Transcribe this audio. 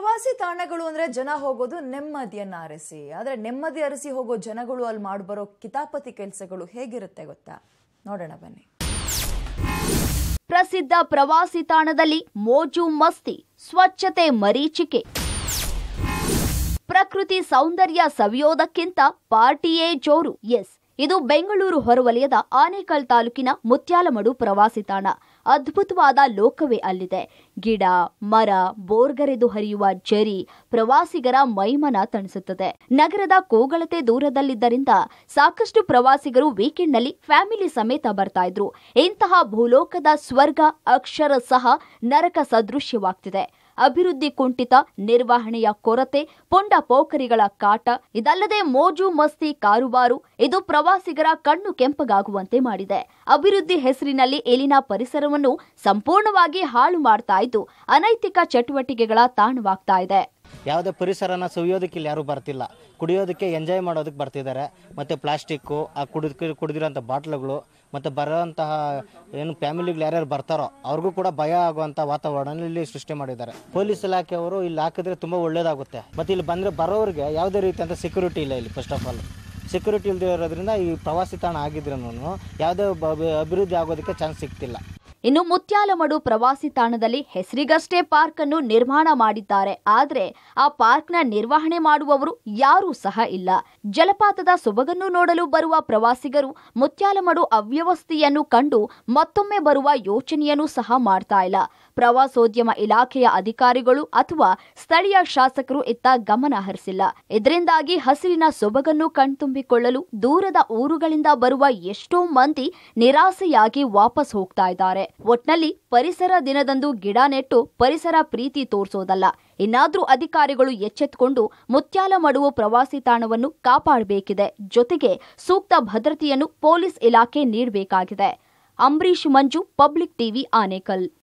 ಪ್ರವಾಸಿ ತಾಣಗಳು ಅಂದ್ರೆ ಜನ ಹೋಗೋದು ನೆಮ್ಮದಿಯನ್ನ ಅರಸಿ ಆದ್ರೆ ನೆಮ್ಮದಿ ಅರಸಿ ಹೋಗೋ ಜನಗಳು ಅಲ್ಲಿ ಮಾಡ್ಬರೋ ಕಿತಾಪತಿ ಕೆಲಸಗಳು ಹೇಗಿರುತ್ತೆ ಗೊತ್ತಾ ನೋಡೋಣ ಬನ್ನಿ ಪ್ರಸಿದ್ಧ ಪ್ರವಾಸಿ ತಾಣದಲ್ಲಿ ಮೋಜು ಮಸ್ತಿ ಸ್ವಚ್ಛತೆ ಮರೀಚಿಕೆ ಪ್ರಕೃತಿ ಸೌಂದರ್ಯ ಸವಿಯೋದಕ್ಕಿಂತ ಪಾರ್ಟಿಯೇ ಜೋರು ಎಸ್ ಇದು ಬೆಂಗಳೂರು ಹೊರವಲಯದ ಆನೇಕಲ್ ತಾಲೂಕಿನ ಮುತ್ಯಾಲಮಡು ಪ್ರವಾಸಿ ತಾಣ ಅದ್ಭುತವಾದ ಲೋಕವೇ ಅಲ್ಲಿದೆ ಗಿಡ ಮರ ಬೋರ್ಗರೆದು ಹರಿಯುವ ಜರಿ ಪ್ರವಾಸಿಗರ ಮೈಮನ ತಣಿಸುತ್ತದೆ ನಗರದ ಕೋಗಳತೆ ದೂರದಲ್ಲಿದ್ದರಿಂದ ಸಾಕಷ್ಟು ಪ್ರವಾಸಿಗರು ವೀಕೆಂಡ್ ನಲ್ಲಿ ಫ್ಯಾಮಿಲಿ ಸಮೇತ ಬರ್ತಾ ಇದ್ರು ಇಂತಹ ಭೂಲೋಕದ ಸ್ವರ್ಗ ಅಕ್ಷರ ಸಹ ನರಕ ಸದೃಶ್ಯವಾಗ್ತಿದೆ ಅಭಿವೃದ್ಧಿ ಕುಂಠಿತ ನಿರ್ವಹಣೆಯ ಕೊರತೆ ಪೊಂಡ ಪೋಖರಿಗಳ ಕಾಟ ಇದಲ್ಲದೆ ಮೋಜು ಮಸ್ತಿ ಕಾರುಬಾರು ಇದು ಪ್ರವಾಸಿಗರ ಕಣ್ಣು ಕೆಂಪಗಾಗುವಂತೆ ಮಾಡಿದೆ ಅಭಿವೃದ್ಧಿ ಹೆಸರಿನಲ್ಲಿ ಇಲ್ಲಿನ ಪರಿಸರವನ್ನು ಸಂಪೂರ್ಣವಾಗಿ ಹಾಳು ಮಾಡ್ತಾ ಇದ್ದು ಅನೈತಿಕ ಚಟುವಟಿಕೆಗಳ ತಾಣವಾಗ್ತಾ ಇದೆ ಯಾವುದೇ ಪರಿಸರನ ಸವಿಯೋದಕ್ಕೆ ಇಲ್ಲಿ ಯಾರೂ ಬರ್ತಿಲ್ಲ ಕುಡಿಯೋದಕ್ಕೆ ಎಂಜಾಯ್ ಮಾಡೋದಕ್ಕೆ ಬರ್ತಿದ್ದಾರೆ ಮತ್ತು ಪ್ಲಾಸ್ಟಿಕ್ಕು ಆ ಕುಡಿದು ಕುಡಿದಿರೋಂಥ ಬಾಟ್ಲುಗಳು ಮತ್ತು ಬರೋಂತಹ ಏನು ಫ್ಯಾಮಿಲಿಗಳು ಯಾರ್ಯಾರು ಬರ್ತಾರೋ ಅವ್ರಿಗೂ ಕೂಡ ಭಯ ಆಗುವಂಥ ವಾತಾವರಣ ಇಲ್ಲಿ ಸೃಷ್ಟಿ ಮಾಡಿದ್ದಾರೆ ಪೊಲೀಸ್ ಇಲಾಖೆಯವರು ಇಲ್ಲಿ ಹಾಕಿದ್ರೆ ತುಂಬ ಒಳ್ಳೇದಾಗುತ್ತೆ ಮತ್ತು ಇಲ್ಲಿ ಬಂದರೆ ಬರೋರಿಗೆ ಯಾವುದೇ ರೀತಿಯಂಥ ಸೆಕ್ಯೂರಿಟಿ ಇಲ್ಲ ಇಲ್ಲಿ ಫಸ್ಟ್ ಆಫ್ ಆಲ್ ಸೆಕ್ಯೂರಿಟಿ ಇಲ್ಲದೆ ಇರೋದ್ರಿಂದ ಈ ಪ್ರವಾಸಿ ತಾಣ ಆಗಿದ್ರೂ ಯಾವುದೇ ಅಭಿವೃದ್ಧಿ ಆಗೋದಕ್ಕೆ ಚಾನ್ಸ್ ಸಿಗ್ತಿಲ್ಲ ಇನ್ನು ಮುತ್ಯಾಲಮಡು ಪ್ರವಾಸಿ ತಾಣದಲ್ಲಿ ಹೆಸರಿಗಷ್ಟೇ ಪಾರ್ಕ್ ಅನ್ನು ನಿರ್ಮಾಣ ಮಾಡಿದ್ದಾರೆ ಆದರೆ ಆ ಪಾರ್ಕ್ನ ನಿರ್ವಹಣೆ ಮಾಡುವವರು ಯಾರೂ ಸಹ ಇಲ್ಲ ಜಲಪಾತದ ಸೊಬಗನ್ನು ನೋಡಲು ಬರುವ ಪ್ರವಾಸಿಗರು ಮುತ್ಯಾಲಮಡು ಅವ್ಯವಸ್ಥೆಯನ್ನು ಕಂಡು ಮತ್ತೊಮ್ಮೆ ಬರುವ ಯೋಚನೆಯನ್ನು ಸಹ ಮಾಡ್ತಾ ಇಲ್ಲ ಪ್ರವಾಸೋದ್ಯಮ ಇಲಾಖೆಯ ಅಧಿಕಾರಿಗಳು ಅಥವಾ ಸ್ಥಳೀಯ ಶಾಸಕರು ಇತ್ತ ಗಮನ ಹರಿಸಿಲ್ಲ ಇದರಿಂದಾಗಿ ಹಸಿರಿನ ಸೊಬಗನ್ನು ಕಣ್ತುಂಬಿಕೊಳ್ಳಲು ದೂರದ ಊರುಗಳಿಂದ ಬರುವ ಎಷ್ಟೋ ಮಂದಿ ನಿರಾಸೆಯಾಗಿ ವಾಪಸ್ ಹೋಗ್ತಾ ಇದ್ದಾರೆ ಒಟ್ನಲ್ಲಿ ಪರಿಸರ ದಿನದಂದು ಗಿಡ ನೆಟ್ಟು ಪರಿಸರ ಪ್ರೀತಿ ತೋರಿಸೋದಲ್ಲ ಇನ್ನಾದರೂ ಅಧಿಕಾರಿಗಳು ಎಚ್ಚೆತ್ತುಕೊಂಡು ಮಾಡುವ ಪ್ರವಾಸಿ ತಾಣವನ್ನು ಕಾಪಾಡಬೇಕಿದೆ ಜೊತೆಗೆ ಸೂಕ್ತ ಭದ್ರತೆಯನ್ನು ಪೊಲೀಸ್ ಇಲಾಖೆ ನೀಡಬೇಕಾಗಿದೆ ಅಂಬರೀಶ್ ಮಂಜು ಪಬ್ಲಿಕ್ ಟಿವಿ ಆನೇಕಲ್